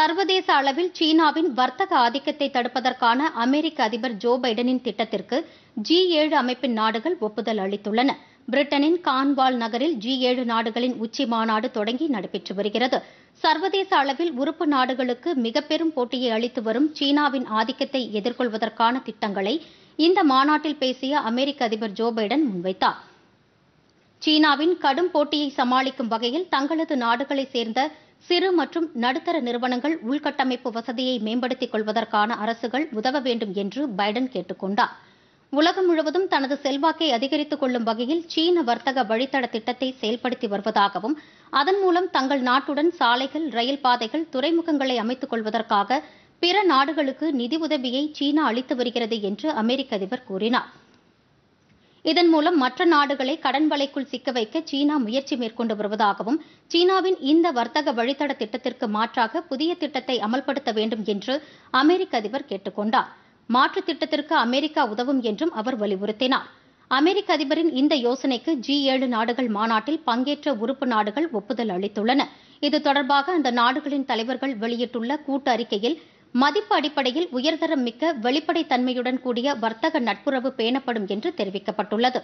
சர்வதேச அளவில் சீனாவின் வர்த்தக ஆதிக்கத்தை தடுப்பதற்கான அமெரிக்க அதிபர் ஜோ பைடனின் திட்டத்திற்கு ஜி ஏழு அமைப்பின் நாடுகள் ஒப்புதல் அளித்துள்ளன பிரிட்டனின் கான்வால் நகரில் ஜி ஏழு நாடுகளின் உச்சி மாநாடு தொடங்கி நடைபெற்று வருகிறது சர்வதேச அளவில் உறுப்பு நாடுகளுக்கு மிக பெரும் போட்டியை அளித்து வரும் சீனாவின் ஆதிக்கத்தை எதிர்கொள்வதற்கான திட்டங்களை இந்த மாநாட்டில் பேசிய அமெரிக்க அதிபர் ஜோ பைடன் முன்வைத்தார் சீனாவின் கடும் போட்டியை சமாளிக்கும் வகையில் தங்களது நாடுகளை சேர்ந்த சிறு மற்றும் நடுத்தர நிறுவனங்கள் உள்கட்டமைப்பு வசதியை மேம்படுத்திக் கொள்வதற்கான அரசுகள் உதவ வேண்டும் என்று பைடன் கேட்டுக் கொண்டார் உலகம் முழுவதும் தனது செல்வாக்கை அதிகரித்துக் கொள்ளும் வகையில் சீன வர்த்தக வழித்தட திட்டத்தை செயல்படுத்தி வருவதாகவும் அதன் மூலம் தங்கள் நாட்டுடன் சாலைகள் ரயில் பாதைகள் துறைமுகங்களை அமைத்துக் கொள்வதற்காக பிற நாடுகளுக்கு நிதி உதவியை சீனா அளித்து வருகிறது என்று அமெரிக்க அதிபர் கூறினார் இதன் மூலம் மற்ற நாடுகளை கடன் வலைக்குள் சிக்க வைக்க சீனா முயற்சி மேற்கொண்டு வருவதாகவும் சீனாவின் இந்த வர்த்தக வழித்தட திட்டத்திற்கு மாற்றாக புதிய திட்டத்தை அமல்படுத்த வேண்டும் என்று அமெரிக்க அதிபர் கேட்டுக் கொண்டார் மாற்று திட்டத்திற்கு அமெரிக்கா உதவும் என்றும் அவர் வலியுறுத்தினார் அமெரிக்க அதிபரின் இந்த யோசனைக்கு ஜி ஏழு நாடுகள் மாநாட்டில் பங்கேற்ற உறுப்பு நாடுகள் ஒப்புதல் அளித்துள்ளன இது தொடர்பாக அந்த நாடுகளின் தலைவர்கள் வெளியிட்டுள்ள கூட்டு அறிக்கையில் மதிப்பு அடிப்படையில் உயர்தரம் மிக்க வெளிப்படைத்தன்மையுடன் கூடிய வர்த்தக நட்புறவு பேணப்படும் என்று தெரிவிக்கப்பட்டுள்ளது